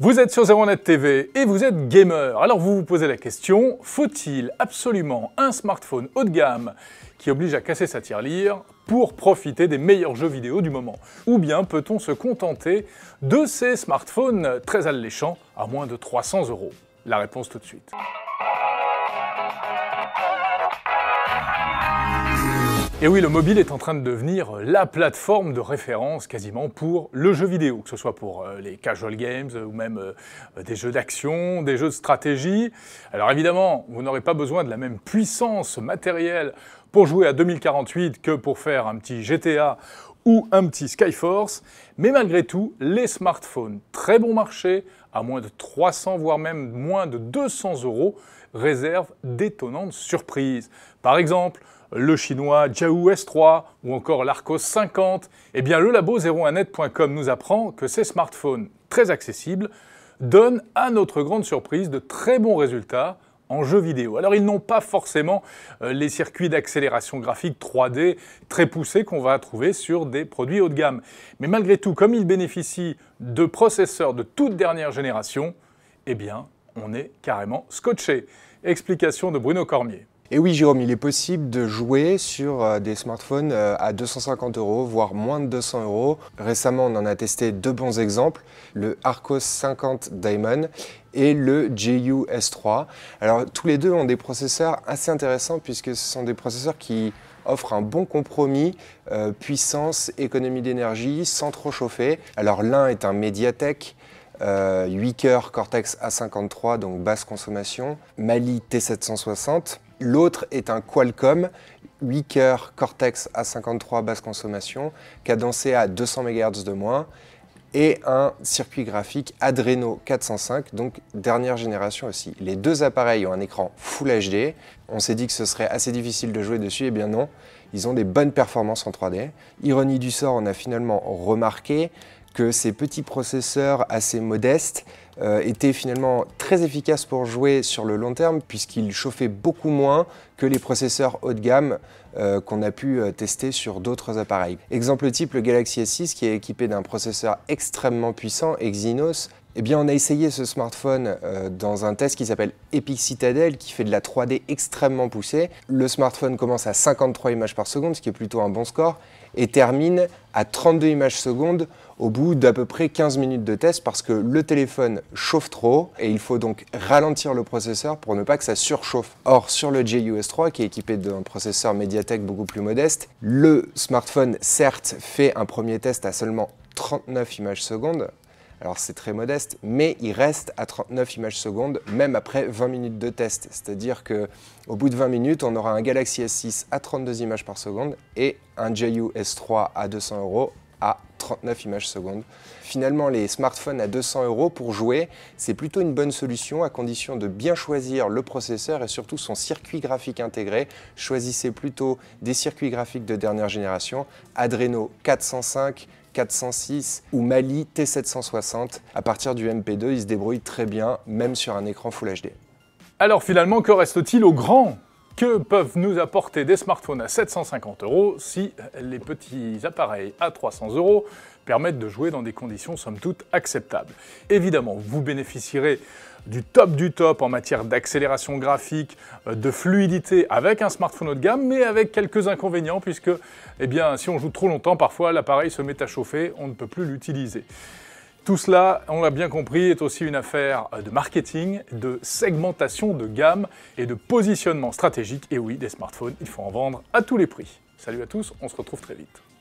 Vous êtes sur ZeroNet TV et vous êtes gamer. Alors vous vous posez la question, faut-il absolument un smartphone haut de gamme qui oblige à casser sa tirelire pour profiter des meilleurs jeux vidéo du moment Ou bien peut-on se contenter de ces smartphones très alléchants à moins de 300 euros La réponse tout de suite. Et oui, le mobile est en train de devenir euh, la plateforme de référence quasiment pour le jeu vidéo, que ce soit pour euh, les casual games euh, ou même des jeux d'action, des jeux de stratégie. Alors évidemment, vous n'aurez pas besoin de la même puissance matérielle pour jouer à 2048 que pour faire un petit GTA ou un petit Skyforce, mais malgré tout, les smartphones, très bon marché, à moins de 300 voire même moins de 200 euros, réservent d'étonnantes surprises. Par exemple, le chinois Jiahu S3 ou encore l'Arcos 50, eh bien le labo 01net.com nous apprend que ces smartphones très accessibles donnent à notre grande surprise de très bons résultats en jeux vidéo. Alors ils n'ont pas forcément euh, les circuits d'accélération graphique 3D très poussés qu'on va trouver sur des produits haut de gamme. Mais malgré tout, comme ils bénéficient de processeurs de toute dernière génération, eh bien on est carrément scotché. Explication de Bruno Cormier. Et oui Jérôme, il est possible de jouer sur euh, des smartphones euh, à 250 euros, voire moins de 200 euros. Récemment, on en a testé deux bons exemples, le Arcos 50 Diamond et le JU S3. Alors tous les deux ont des processeurs assez intéressants puisque ce sont des processeurs qui offrent un bon compromis euh, puissance, économie d'énergie, sans trop chauffer. Alors l'un est un Mediatek. 8 coeurs Cortex A53, donc basse consommation, Mali T760, L'autre est un Qualcomm 8 coeurs Cortex A53 basse consommation, cadencé à 200 MHz de moins, et un circuit graphique Adreno 405, donc dernière génération aussi. Les deux appareils ont un écran Full HD. On s'est dit que ce serait assez difficile de jouer dessus, et eh bien non, ils ont des bonnes performances en 3D. Ironie du sort, on a finalement remarqué que ces petits processeurs assez modestes euh, était finalement très efficace pour jouer sur le long terme puisqu'il chauffait beaucoup moins que les processeurs haut de gamme euh, qu'on a pu euh, tester sur d'autres appareils. Exemple type, le Galaxy S6 qui est équipé d'un processeur extrêmement puissant, Exynos, eh bien, on a essayé ce smartphone euh, dans un test qui s'appelle Epic Citadel, qui fait de la 3D extrêmement poussée. Le smartphone commence à 53 images par seconde, ce qui est plutôt un bon score, et termine à 32 images seconde au bout d'à peu près 15 minutes de test parce que le téléphone chauffe trop et il faut donc ralentir le processeur pour ne pas que ça surchauffe. Or, sur le JUS 3, qui est équipé d'un processeur Mediatek beaucoup plus modeste, le smartphone certes fait un premier test à seulement 39 images seconde, alors c'est très modeste, mais il reste à 39 images secondes, même après 20 minutes de test. C'est-à-dire qu'au bout de 20 minutes, on aura un Galaxy S6 à 32 images par seconde et un JU S3 à 200 euros à 39 images secondes. Finalement, les smartphones à 200 euros pour jouer, c'est plutôt une bonne solution à condition de bien choisir le processeur et surtout son circuit graphique intégré. Choisissez plutôt des circuits graphiques de dernière génération, Adreno 405, 406 ou Mali T760. À partir du MP2, il se débrouille très bien, même sur un écran Full HD. Alors finalement, que reste-t-il aux grands que peuvent nous apporter des smartphones à 750 euros si les petits appareils à 300 euros permettent de jouer dans des conditions somme toute acceptables Évidemment, vous bénéficierez du top du top en matière d'accélération graphique, euh, de fluidité avec un smartphone haut de gamme, mais avec quelques inconvénients puisque, eh bien, si on joue trop longtemps, parfois l'appareil se met à chauffer, on ne peut plus l'utiliser. Tout cela, on l'a bien compris, est aussi une affaire euh, de marketing, de segmentation de gamme et de positionnement stratégique. Et oui, des smartphones, il faut en vendre à tous les prix. Salut à tous, on se retrouve très vite.